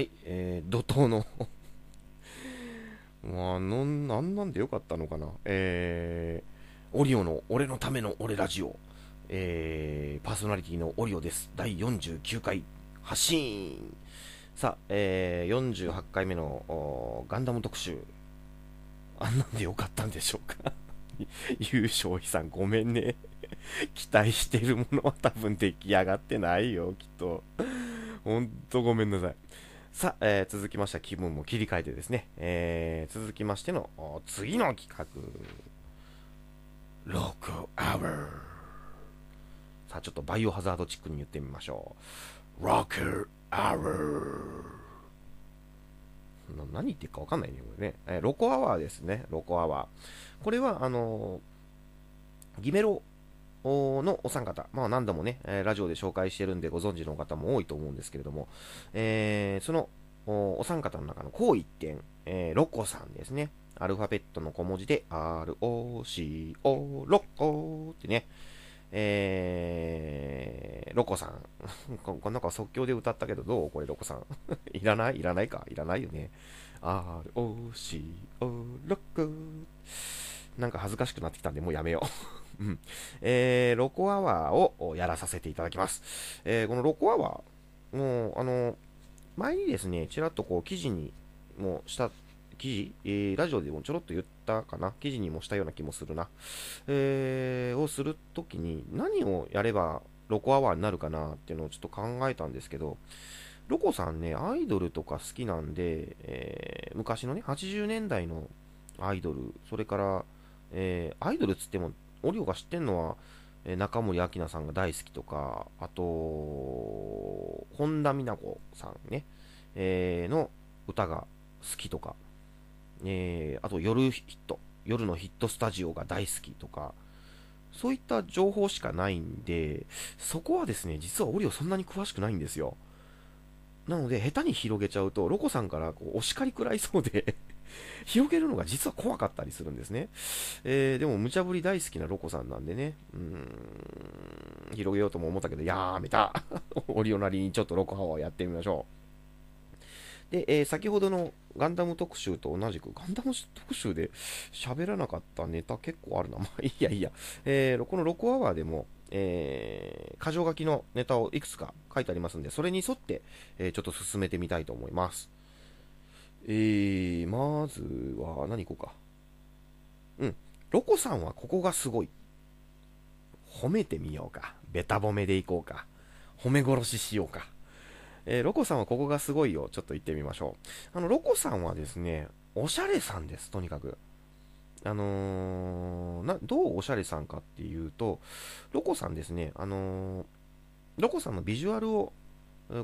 はい、えー、怒涛のまあ、あの、なんなんでよかったのかな。えー、オリオの俺のための俺ラジオ。えー、パーソナリティのオリオです。第49回発信。さあ、えー、48回目のガンダム特集。あんなんでよかったんでしょうか 優勝費さんごめんね 期待してるものは多分出来上がってないよ、きっと。ほんとごめんなさい。さあ、えー、続きまして気分も切り替えてですね、えー、続きましての次の企画、ロックアワー。さあ、ちょっとバイオハザードチックに言ってみましょう。ロックアワー。何言ってるか分かんないね、これね。えー、ロコアワーですね、ロコアワー。これは、あのー、ギメロのお三方、まあ、何度もね、ラジオで紹介してるんでご存知の方も多いと思うんですけれども、えー、そのお三方の中のこう一点、えー、ロコさんですね。アルファベットの小文字で ROCO、ロコってね、えー、ロコさん。こなんか即興で歌ったけど、どうこれ、ロコさん。いらないいらないかいらないよね。ROCO、ロコ。なんか恥ずかしくなってきたんで、もうやめよううん。えー、ロコアワーをやらさせていただきます。えー、このロコアワー、もう、あの、前にですね、ちらっとこう、記事にもした、記事、えー、ラジオでもちょろっと言ったかな、記事にもしたような気もするな、えー、をするときに、何をやればロコアワーになるかなっていうのをちょっと考えたんですけど、ロコさんね、アイドルとか好きなんで、えー、昔のね、80年代のアイドル、それから、えー、アイドルつってもオリオが知ってんのは、え中森明菜さんが大好きとか、あと、本田美奈子さんね、えー、の歌が好きとか、えー、あと夜ヒット、夜のヒットスタジオが大好きとか、そういった情報しかないんで、そこはですね、実はオリオそんなに詳しくないんですよ。なので、下手に広げちゃうと、ロコさんからこうお叱り食らいそうで広げるのが実は怖かったりするんですね。えー、でも、無茶ぶり大好きなロコさんなんでね、うん、広げようとも思ったけど、やめた オリオなりにちょっとロコハーやってみましょう。で、えー、先ほどのガンダム特集と同じく、ガンダム特集で喋らなかったネタ結構あるな。まあ、いやいや、えー、このロコアワーでも、えー、箇条書きのネタをいくつか書いてありますんで、それに沿って、えー、ちょっと進めてみたいと思います。えー、まずは、何行こうか。うん。ロコさんはここがすごい。褒めてみようか。べた褒めでいこうか。褒め殺ししようか。えー、ロコさんはここがすごいよ。ちょっと行ってみましょう。あの、ロコさんはですね、おしゃれさんです、とにかく。あのー、な、どうおしゃれさんかっていうと、ロコさんですね、あのー、ロコさんのビジュアルを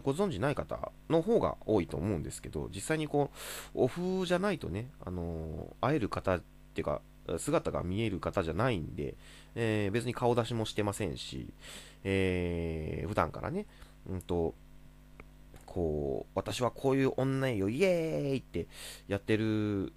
ご存じない方の方が多いと思うんですけど、実際にこう、オフじゃないとね、あのー、会える方っていうか、姿が見える方じゃないんで、えー、別に顔出しもしてませんし、えー、普段からね、うんと、こう、私はこういう女よ、イエーイってやってる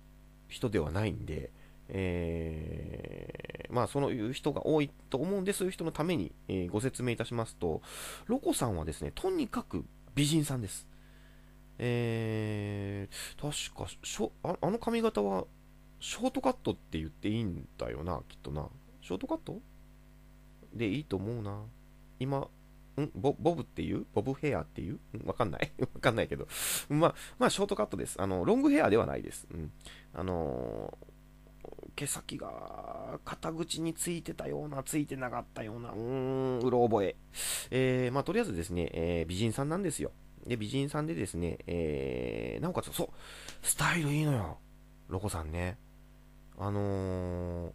人ではないんで、えー、まあ、そのいう人が多いと思うんで、そういう人のために、えー、ご説明いたしますと、ロコさんはですね、とにかく美人さんです。えー、確かしょあ、あの髪型は、ショートカットって言っていいんだよな、きっとな。ショートカットでいいと思うな。今、んボボブっていうボブヘアっていうわかんない わかんないけどまあ、まあ、ショートカットです。あの、ロングヘアではないです。うん。あのー毛先が肩口についてたような、ついてなかったような、うーん、うろ覚え。えー、まあ、とりあえずですね、えー、美人さんなんですよ。で、美人さんでですね、えー、なおかつ、そう、スタイルいいのよ、ロコさんね。あのー、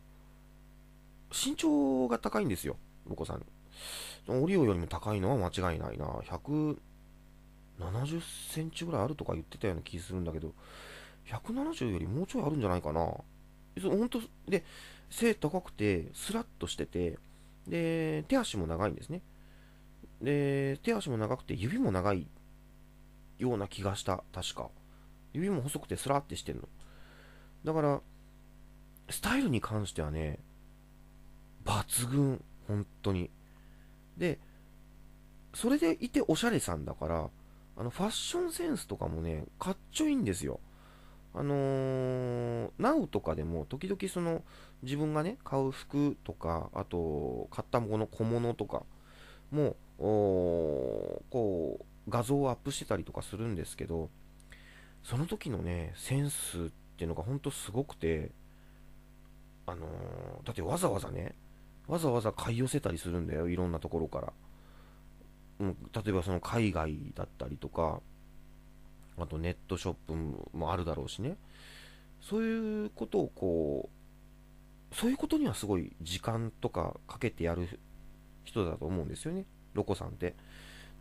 身長が高いんですよ、ロコさん。オリオよりも高いのは間違いないな。170センチぐらいあるとか言ってたような気するんだけど、170よりもうちょいあるんじゃないかな。本当で、背高くて、スラッとしてて、で、手足も長いんですね。で、手足も長くて、指も長いような気がした、確か。指も細くてスラってしてんの。だから、スタイルに関してはね、抜群、本当に。で、それでいておしゃれさんだから、あの、ファッションセンスとかもね、かっちょいいんですよ。あのー、なおとかでも時々その自分がね買う服とかあと買ったもの小物とかもこう画像をアップしてたりとかするんですけどその時のねセンスっていうのが本当すごくてあのー、だってわざわざねわざわざ買い寄せたりするんだよいろんなところから、うん、例えばその海外だったりとかあとネットショップもあるだろうしね。そういうことをこうそういうことにはすごい時間とかかけてやる人だと思うんですよねロコさんって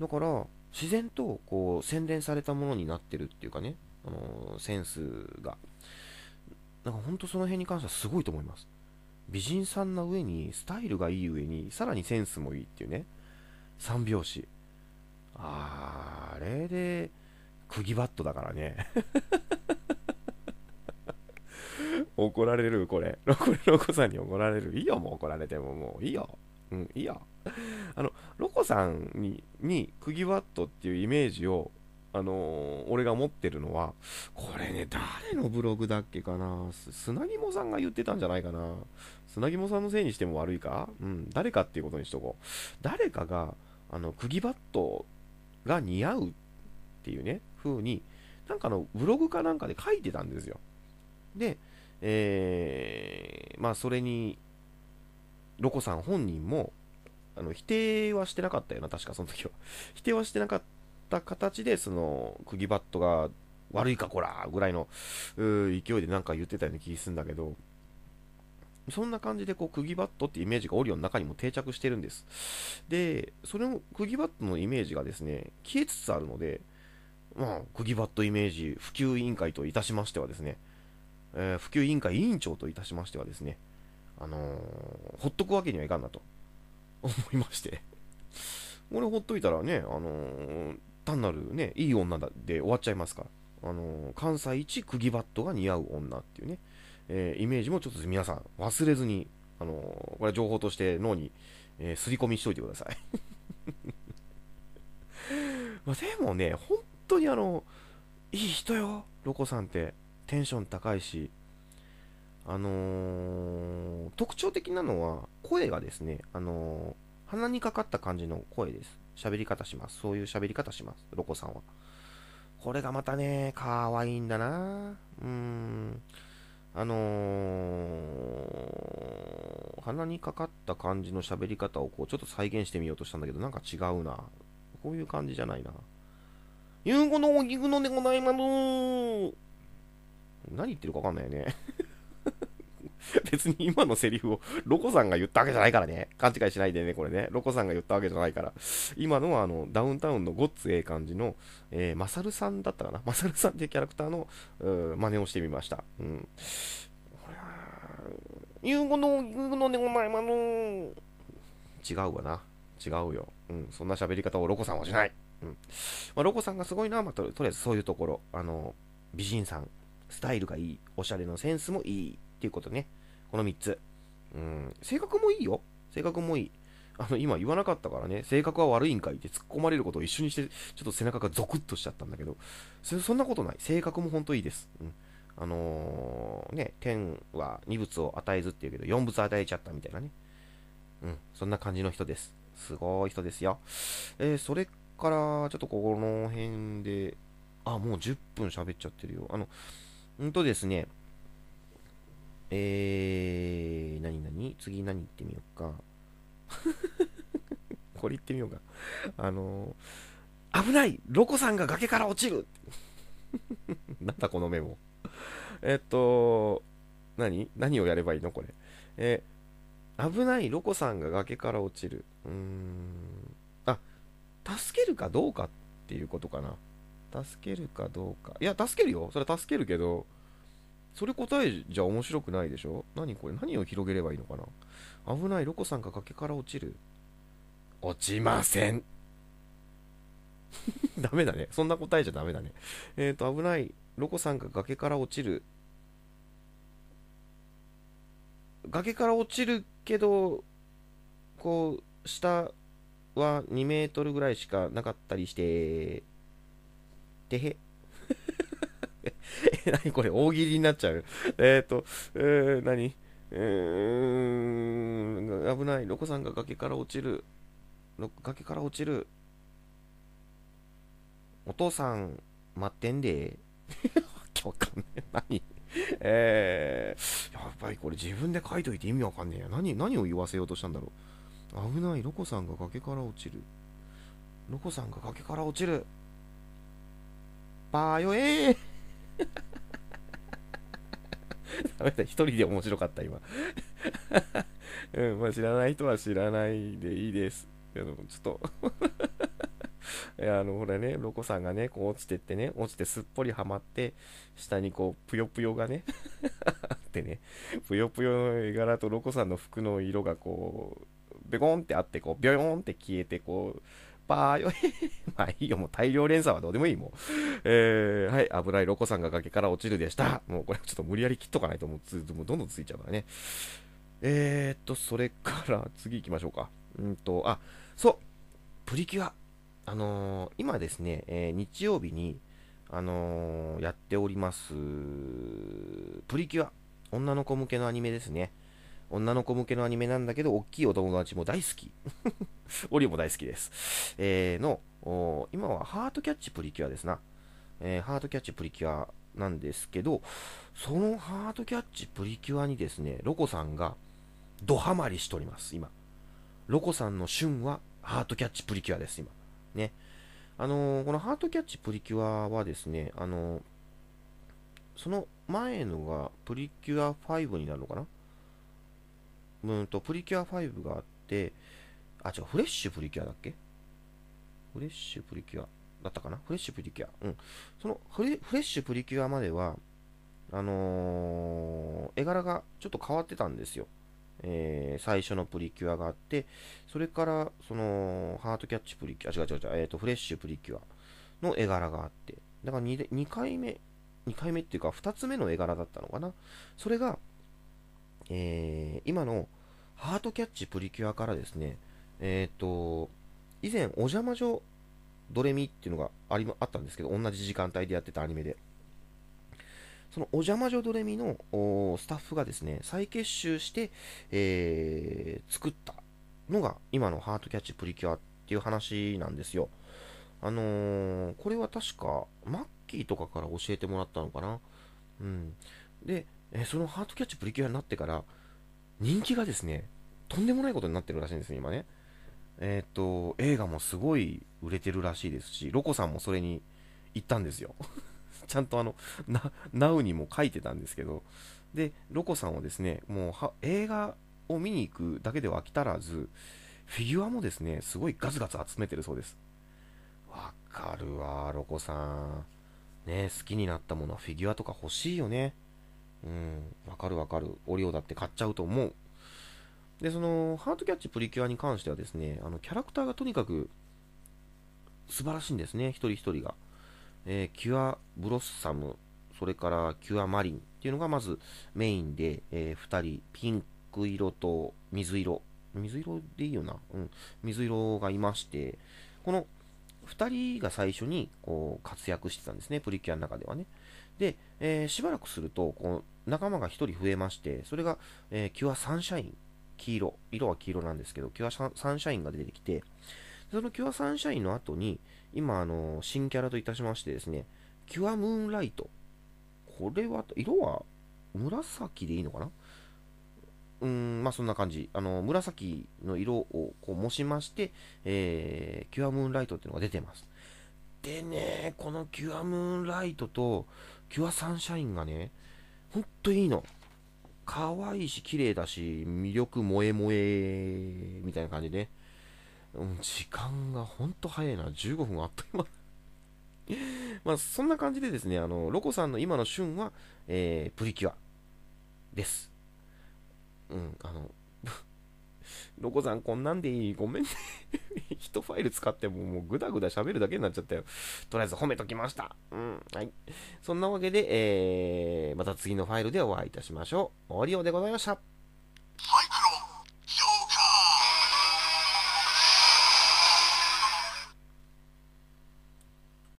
だから自然とこう洗練されたものになってるっていうかね、あのー、センスがなんかほんとその辺に関してはすごいと思います美人さんな上にスタイルがいい上にさらにセンスもいいっていうね三拍子あれで釘バットだからね怒られるこれ。ロコロコさんに怒られる。いいよ、もう怒られても。もういいよ。うん、いいよ。あの、ロコさんに、に、クギワットっていうイメージを、あのー、俺が持ってるのは、これね、誰のブログだっけかな砂肝さんが言ってたんじゃないかな砂肝さんのせいにしても悪いかうん、誰かっていうことにしとこう。誰かが、あの、釘バットが似合うっていうね、風に、なんかのブログかなんかで書いてたんですよ。で、えー、まあ、それに、ロコさん本人も、あの、否定はしてなかったよな、確かその時は。否定はしてなかった形で、その、釘バットが悪いか、こらぐらいの勢いでなんか言ってたような気するんだけど、そんな感じで、こう、釘バットってイメージがオリオンの中にも定着してるんです。で、それも、釘バットのイメージがですね、消えつつあるので、まあ、釘バットイメージ普及委員会といたしましてはですね、えー、普及委員会委員長といたしましてはですね、あのー、ほっとくわけにはいかんなと 思いましてこれほっといたらね、あのー、単なるね、いい女だで終わっちゃいますから、あのー、関西一釘バットが似合う女っていうね、えイメージもちょっと皆さん忘れずに、あのこれは情報として脳に、えー、刷り込みしといてください までもね、本当にあの、いい人よ、ロコさんって。テンション高いし、あのー、特徴的なのは、声がですね、あのー、鼻にかかった感じの声です。喋り方します。そういう喋り方します。ロコさんは。これがまたね、かわいいんだなうーん。あのー、鼻にかかった感じの喋り方をこう、ちょっと再現してみようとしたんだけど、なんか違うな。こういう感じじゃないな。ゆうごのおぎぐのでございます。何言ってるかわかんないよね 別に今のセリフをロコさんが言ったわけじゃないからね。勘違いしないでね、これね。ロコさんが言ったわけじゃないから。今のはあの、ダウンタウンのごっつええ感じの、えー、マサルさんだったかな。マサルさんっていうキャラクターの、う真似をしてみました。うん。言うこの、言うのでございます。違うわな。違うよ。うん。そんな喋り方をロコさんはしない。うん。まあ、ロコさんがすごいな。まあ、とりあえずそういうところ。あの、美人さん。スタイルがいい、おしゃれのセンスもいいっていうことね。この3つ。うん、性格もいいよ。性格もいい。あの、今言わなかったからね、性格は悪いんかいって突っ込まれることを一緒にして、ちょっと背中がゾクッとしちゃったんだけど、そんなことない。性格もほんといいです。うん。あのー、ね、天は二物を与えずっていうけど、四物与えちゃったみたいなね。うん、そんな感じの人です。すごい人ですよ。えー、それから、ちょっとこの辺で、あ、もう10分喋っちゃってるよ。あの、うんとですね、えー、なになに次何言ってみようか。これ行ってみようか。あのー、危ないロコさんが崖から落ちる なんだこのメモ。えっと、何何をやればいいのこれ。えー、危ないロコさんが崖から落ちる。うーん。あ、助けるかどうかっていうことかな。助けるかどうか。いや、助けるよ。それ助けるけど、それ答えじゃ面白くないでしょ何これ何を広げればいいのかな危ない、ロコさんが崖から落ちる。落ちません。ダメだね。そんな答えじゃダメだね。えっ、ー、と、危ない、ロコさんが崖から落ちる。崖から落ちるけど、こう、下は2メートルぐらいしかなかったりして、てへ。え、何これ大喜利になっちゃう。えっ、ー、と、えー、何うーん、危ない。ロコさんが崖から落ちる。崖から落ちる。お父さん、待ってんで。わけわかんねえ。何えー、やっぱりこれ自分で書いといて意味わかんねえや。何、何を言わせようとしたんだろう。危ない。ロコさんが崖から落ちる。ロコさんが崖から落ちる。ーよえー ダメだ、一人で面白かった、今。うん、まあ、知らない人は知らないでいいです。あの、ちょっと いや、あの、ほらね、ロコさんがね、こう落ちてってね、落ちてすっぽりはまって、下にこう、ぷよぷよがね、あってね、ぷよぷよの絵柄とロコさんの服の色がこう、ベコンってあって、こう、ビョヨンって消えて、こう、ぱーよ。まあいいよ、もう大量連鎖はどうでもいい、もう。えー、はい、油いロコさんが崖から落ちるでした。もうこれちょっと無理やり切っとかないと、もうつもうどんどんついちゃうからね。えーっと、それから次行きましょうか。うんと、あ、そう、プリキュア。あのー、今ですね、えー、日曜日に、あのー、やっております、プリキュア。女の子向けのアニメですね。女の子向けのアニメなんだけど、大きいお友達も大好き。オリオも大好きです。えー、の、今はハートキャッチプリキュアですな。えー、ハートキャッチプリキュアなんですけど、そのハートキャッチプリキュアにですね、ロコさんがドハマりしております、今。ロコさんの旬はハートキャッチプリキュアです、今。ね。あのー、このハートキャッチプリキュアはですね、あのー、その前のがプリキュア5になるのかなうんと、プリキュア5があって、あ、違う、フレッシュプリキュアだっけフレッシュプリキュアだったかなフレッシュプリキュア。うん。そのフレ、フレッシュプリキュアまでは、あのー、絵柄がちょっと変わってたんですよ。えー、最初のプリキュアがあって、それから、その、ハートキャッチプリキュア、違う違う違う、えっ、ー、と、フレッシュプリキュアの絵柄があって、だから 2, 2回目、2回目っていうか、2つ目の絵柄だったのかな。それが、えー、今のハートキャッチプリキュアからですね、えっ、と、以前、お邪魔女ドレミっていうのがありあったんですけど、同じ時間帯でやってたアニメで。そのお邪魔女ドレミのスタッフがですね、再結集して、えー、作ったのが今のハートキャッチプリキュアっていう話なんですよ。あのー、これは確か、マッキーとかから教えてもらったのかな。うん。で、えそのハートキャッチプリキュアになってから、人気がですね、とんでもないことになってるらしいんですね、今ね。えっ、ー、と、映画もすごい売れてるらしいですし、ロコさんもそれに行ったんですよ。ちゃんとあの、な、ナウにも書いてたんですけど、で、ロコさんはですね、もうは映画を見に行くだけでは飽き足らず、フィギュアもですね、すごいガツガツ集めてるそうです。わかるわ、ロコさん。ね好きになったものはフィギュアとか欲しいよね。うん、わかるわかる。オリオだって買っちゃうと思う。で、その、ハートキャッチプリキュアに関してはですね、あの、キャラクターがとにかく素晴らしいんですね、一人一人が。えー、キュアブロッサム、それからキュアマリンっていうのがまずメインで、えー、2人、ピンク色と水色、水色でいいよな、うん、水色がいまして、この2人が最初にこう活躍してたんですね、プリキュアの中ではね。で、えー、しばらくすると、こ仲間が1人増えまして、それが、えー、キュアサンシャイン、黄色、色は黄色なんですけど、キュアサンシャインが出てきて、そのキュアサンシャインの後に、今、あのー、新キャラといたしましてですね、キュアムーンライト。これは、色は紫でいいのかなうん、まあそんな感じ。あの、紫の色をこう模しまして、えー、キュアムーンライトっていうのが出てます。でね、このキュアムーンライトとキュアサンシャインがね、ほんといいの。可愛いし、綺麗だし、魅力萌え萌え、みたいな感じで、うん、時間がほんと早いな。15分あっという間。まあ、そんな感じでですね、あの、ロコさんの今の旬は、えー、プリキュアです。うん、あの、ロコさんこんなんでいい。ごめんね。一ファイル使ってももうグダグダ喋るだけになっちゃったよ。とりあえず褒めときました。うん。はい。そんなわけで、えー、また次のファイルでお会いいたしましょう。オーリオでございました。はい